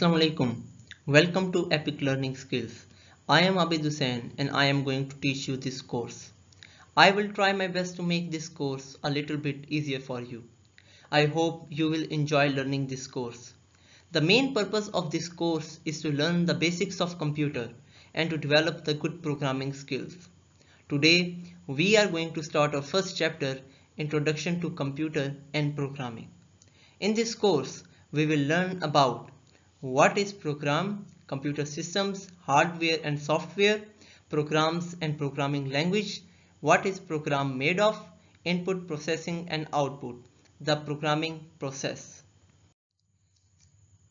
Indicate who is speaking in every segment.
Speaker 1: Assalamu alaikum. Welcome to Epic Learning Skills. I am Abid Hussain and I am going to teach you this course. I will try my best to make this course a little bit easier for you. I hope you will enjoy learning this course. The main purpose of this course is to learn the basics of computer and to develop the good programming skills. Today, we are going to start our first chapter, Introduction to Computer and Programming. In this course, we will learn about what is program, computer systems, hardware and software, programs and programming language, what is program made of, input processing and output, the programming process.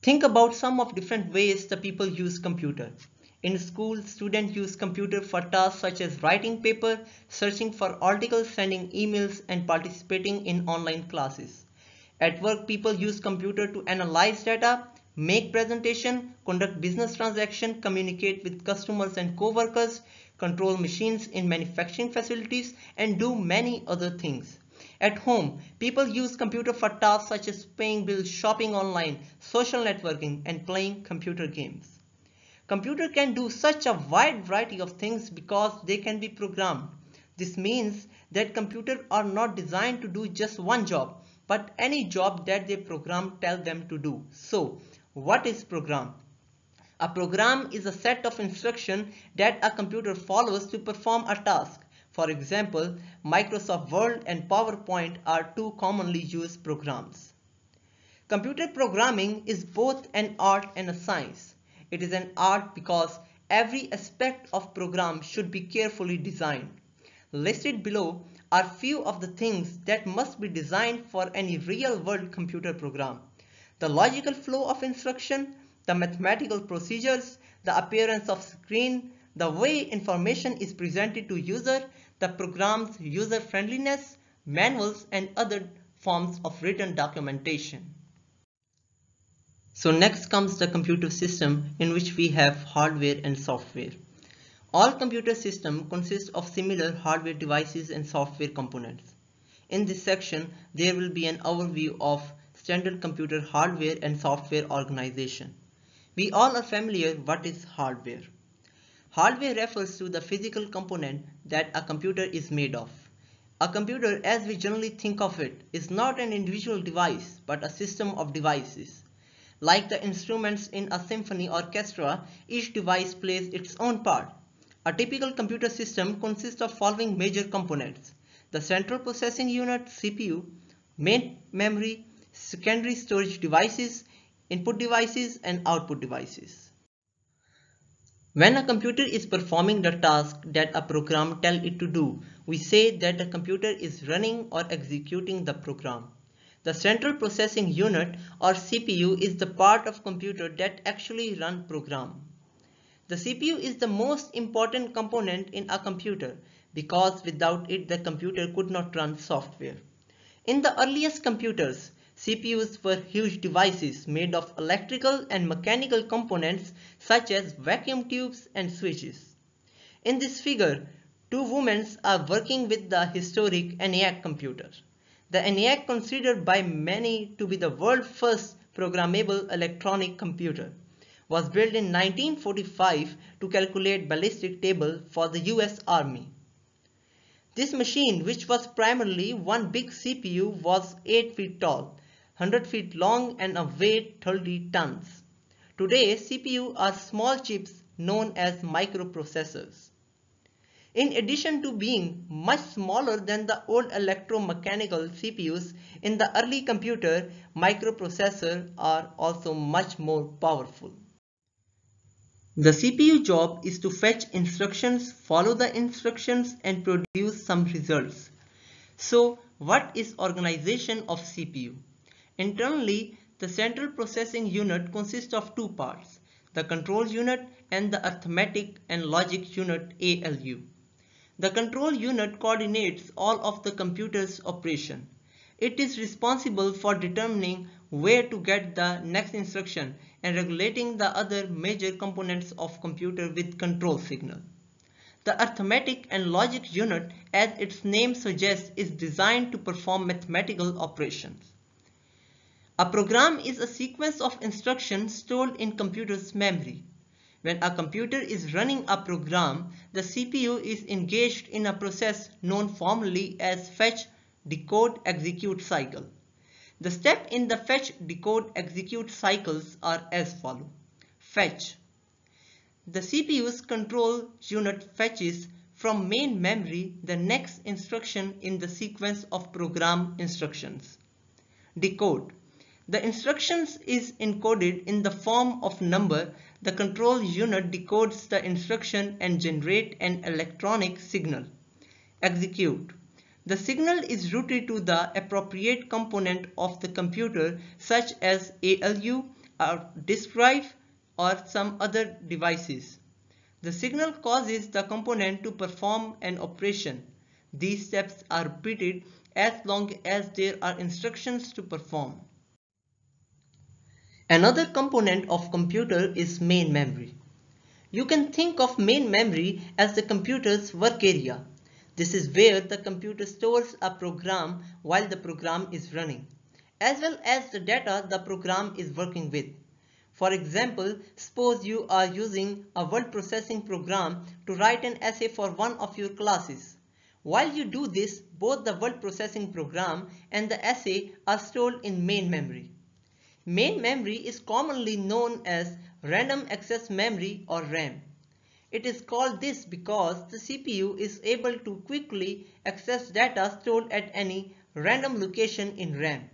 Speaker 1: Think about some of different ways the people use computer. In school, students use computer for tasks such as writing paper, searching for articles, sending emails, and participating in online classes. At work, people use computer to analyze data, make presentation, conduct business transaction, communicate with customers and co-workers, control machines in manufacturing facilities, and do many other things. At home, people use computer for tasks such as paying bills, shopping online, social networking, and playing computer games. Computer can do such a wide variety of things because they can be programmed. This means that computers are not designed to do just one job, but any job that they program tell them to do. So what is program? A program is a set of instructions that a computer follows to perform a task. For example, Microsoft Word and PowerPoint are two commonly used programs. Computer programming is both an art and a science. It is an art because every aspect of program should be carefully designed. Listed below are few of the things that must be designed for any real-world computer program the logical flow of instruction, the mathematical procedures, the appearance of screen, the way information is presented to user, the program's user friendliness, manuals and other forms of written documentation. So next comes the computer system in which we have hardware and software. All computer system consists of similar hardware devices and software components. In this section, there will be an overview of General computer hardware and software organization. We all are familiar what is hardware. Hardware refers to the physical component that a computer is made of. A computer as we generally think of it is not an individual device but a system of devices. Like the instruments in a symphony orchestra, each device plays its own part. A typical computer system consists of following major components. The central processing unit CPU, main memory, secondary storage devices, input devices and output devices. When a computer is performing the task that a program tell it to do, we say that the computer is running or executing the program. The central processing unit or CPU is the part of computer that actually run program. The CPU is the most important component in a computer because without it the computer could not run software. In the earliest computers, CPUs were huge devices made of electrical and mechanical components such as vacuum tubes and switches. In this figure, two women are working with the historic ENIAC computer. The ENIAC considered by many to be the world's first programmable electronic computer was built in 1945 to calculate ballistic table for the US Army. This machine, which was primarily one big CPU, was 8 feet tall 100 feet long and a weight 30 tons. Today, CPU are small chips known as microprocessors. In addition to being much smaller than the old electromechanical CPUs in the early computer, microprocessors are also much more powerful. The CPU job is to fetch instructions, follow the instructions and produce some results. So what is organization of CPU? Internally, the central processing unit consists of two parts, the control unit and the arithmetic and logic unit ALU. The control unit coordinates all of the computer's operation. It is responsible for determining where to get the next instruction and regulating the other major components of computer with control signal. The arithmetic and logic unit, as its name suggests, is designed to perform mathematical operations. A program is a sequence of instructions stored in computer's memory. When a computer is running a program, the CPU is engaged in a process known formally as fetch, decode, execute cycle. The steps in the fetch, decode, execute cycles are as follows. Fetch. The CPU's control unit fetches from main memory the next instruction in the sequence of program instructions. Decode. The instructions is encoded in the form of number. The control unit decodes the instruction and generate an electronic signal. Execute. The signal is routed to the appropriate component of the computer such as ALU or disk drive or some other devices. The signal causes the component to perform an operation. These steps are repeated as long as there are instructions to perform. Another component of computer is main memory. You can think of main memory as the computer's work area. This is where the computer stores a program while the program is running, as well as the data the program is working with. For example, suppose you are using a word processing program to write an essay for one of your classes. While you do this, both the word processing program and the essay are stored in main memory. Main memory is commonly known as random access memory or RAM. It is called this because the CPU is able to quickly access data stored at any random location in RAM.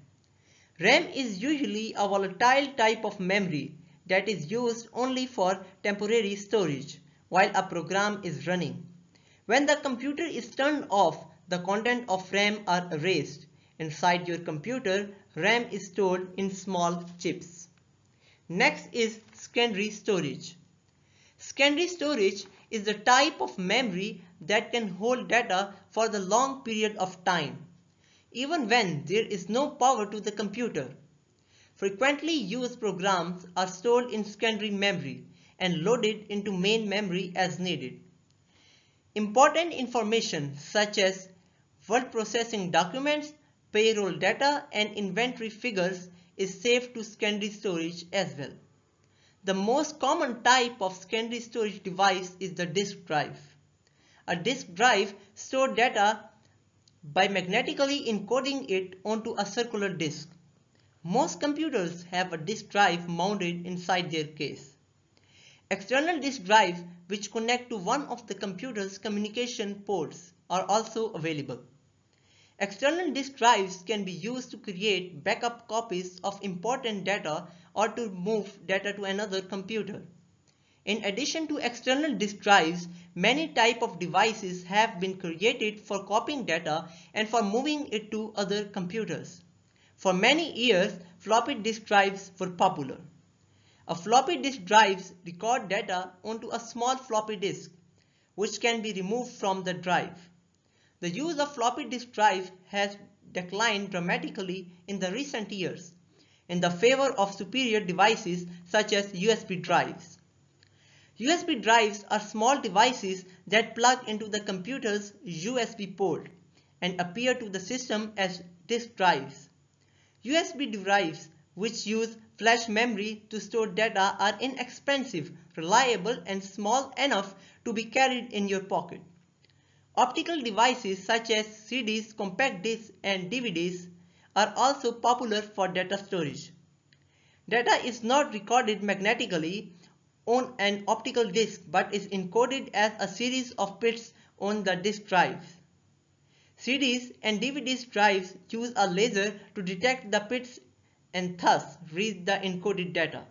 Speaker 1: RAM is usually a volatile type of memory that is used only for temporary storage while a program is running. When the computer is turned off, the content of RAM are erased Inside your computer, RAM is stored in small chips. Next is secondary storage. Secondary storage is the type of memory that can hold data for the long period of time, even when there is no power to the computer. Frequently used programs are stored in secondary memory and loaded into main memory as needed. Important information such as word processing documents payroll data and inventory figures is saved to secondary storage as well. The most common type of secondary storage device is the disk drive. A disk drive stores data by magnetically encoding it onto a circular disk. Most computers have a disk drive mounted inside their case. External disk drives which connect to one of the computer's communication ports are also available. External disk drives can be used to create backup copies of important data or to move data to another computer. In addition to external disk drives, many type of devices have been created for copying data and for moving it to other computers. For many years, floppy disk drives were popular. A floppy disk drives record data onto a small floppy disk, which can be removed from the drive. The use of floppy disk drive has declined dramatically in the recent years in the favor of superior devices such as USB drives. USB drives are small devices that plug into the computer's USB port and appear to the system as disk drives. USB drives, which use flash memory to store data, are inexpensive, reliable, and small enough to be carried in your pocket. Optical devices such as CDs, compact discs and DVDs are also popular for data storage. Data is not recorded magnetically on an optical disk but is encoded as a series of bits on the disk drive. CDs and DVDs drives use a laser to detect the bits and thus read the encoded data.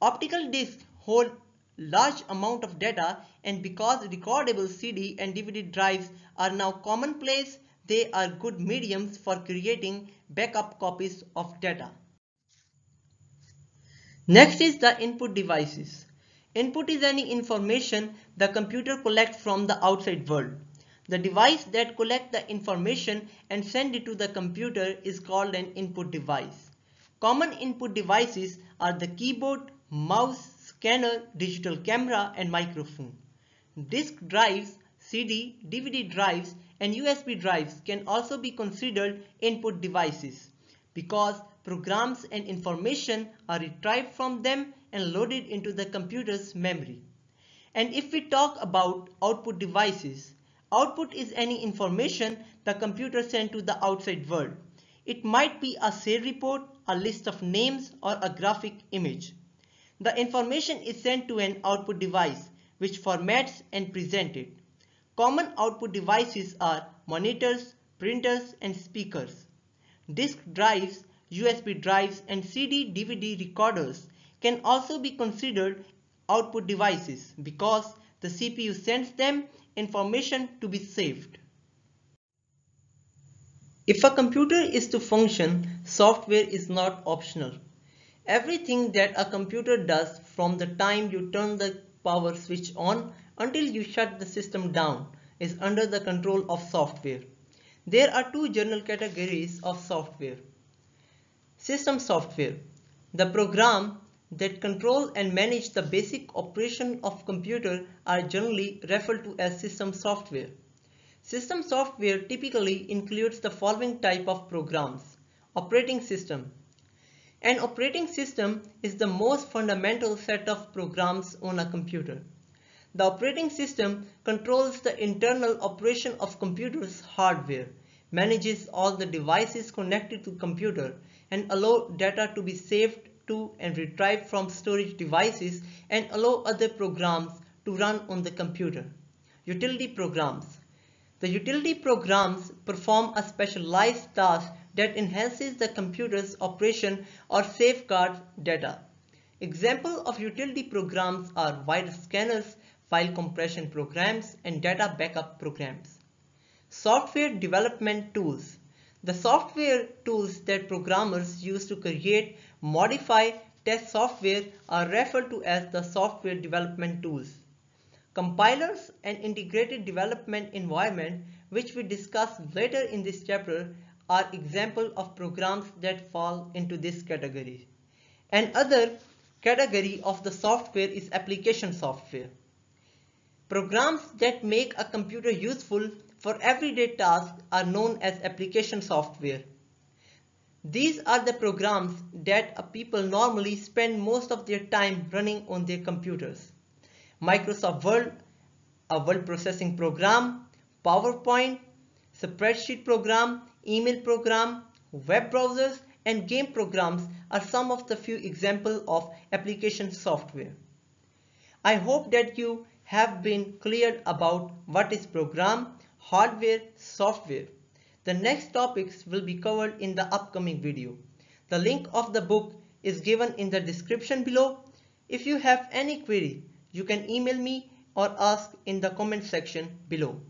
Speaker 1: Optical discs hold large amount of data and because recordable CD and DVD drives are now commonplace, they are good mediums for creating backup copies of data. Next is the input devices. Input is any information the computer collects from the outside world. The device that collects the information and send it to the computer is called an input device. Common input devices are the keyboard, mouse, scanner, digital camera and microphone. Disk drives, CD, DVD drives and USB drives can also be considered input devices because programs and information are retrieved from them and loaded into the computer's memory. And if we talk about output devices, output is any information the computer sends to the outside world. It might be a sale report, a list of names or a graphic image. The information is sent to an output device which formats and presents it. Common output devices are monitors, printers and speakers. Disk drives, USB drives and CD-DVD recorders can also be considered output devices because the CPU sends them information to be saved. If a computer is to function, software is not optional. Everything that a computer does from the time you turn the power switch on until you shut the system down is under the control of software. There are two general categories of software. System software, the program that control and manage the basic operation of computer are generally referred to as system software. System software typically includes the following type of programs. Operating system, an operating system is the most fundamental set of programs on a computer. The operating system controls the internal operation of computer's hardware, manages all the devices connected to computer, and allow data to be saved to and retrieved from storage devices and allow other programs to run on the computer. Utility programs the utility programs perform a specialized task that enhances the computer's operation or safeguards data. Example of utility programs are virus scanners, file compression programs, and data backup programs. Software development tools. The software tools that programmers use to create, modify, test software are referred to as the software development tools. Compilers and integrated development environment, which we discuss later in this chapter, are examples of programs that fall into this category. Another category of the software is application software. Programs that make a computer useful for everyday tasks are known as application software. These are the programs that people normally spend most of their time running on their computers. Microsoft Word, a word processing program, PowerPoint, spreadsheet program, email program, web browsers, and game programs are some of the few examples of application software. I hope that you have been clear about what is program, hardware, software. The next topics will be covered in the upcoming video. The link of the book is given in the description below. If you have any query, you can email me or ask in the comment section below.